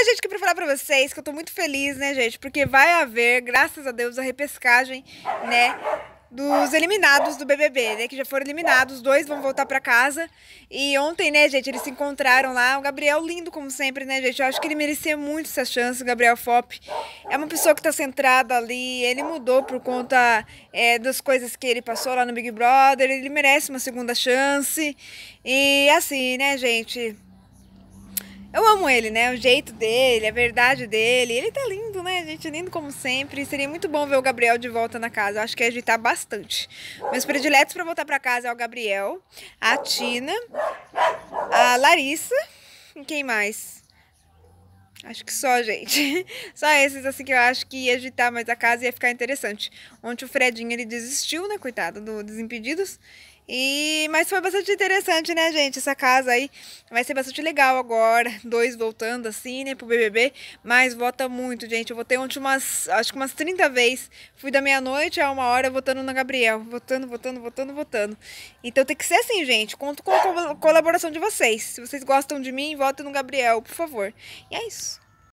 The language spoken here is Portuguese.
Olha, gente, que para falar pra vocês que eu tô muito feliz, né, gente? Porque vai haver, graças a Deus, a repescagem, né? Dos eliminados do BBB, né? Que já foram eliminados, dois vão voltar para casa. E ontem, né, gente, eles se encontraram lá. O Gabriel, lindo como sempre, né, gente? Eu acho que ele merecia muito essa chance, o Gabriel Fop. É uma pessoa que tá centrada ali. Ele mudou por conta é, das coisas que ele passou lá no Big Brother. Ele merece uma segunda chance. E assim, né, gente? Eu amo ele, né? O jeito dele, a verdade dele. Ele tá lindo, né, gente? Lindo como sempre. Seria muito bom ver o Gabriel de volta na casa. Eu acho que ia agitar bastante. Meus prediletos para voltar para casa é o Gabriel, a Tina, a Larissa e quem mais? Acho que só, gente. Só esses, assim, que eu acho que ia agitar mais a casa e ia ficar interessante. Ontem o Fredinho, ele desistiu, né, coitado, do Desimpedidos. E, mas foi bastante interessante, né, gente? Essa casa aí vai ser bastante legal agora. Dois voltando assim, né, pro BBB. Mas vota muito, gente. Eu votei ontem umas, acho que umas 30 vezes. Fui da meia-noite a uma hora votando na Gabriel. Votando, votando, votando, votando. Então tem que ser assim, gente. Conto com a colaboração de vocês. Se vocês gostam de mim, votem no Gabriel, por favor. E é isso.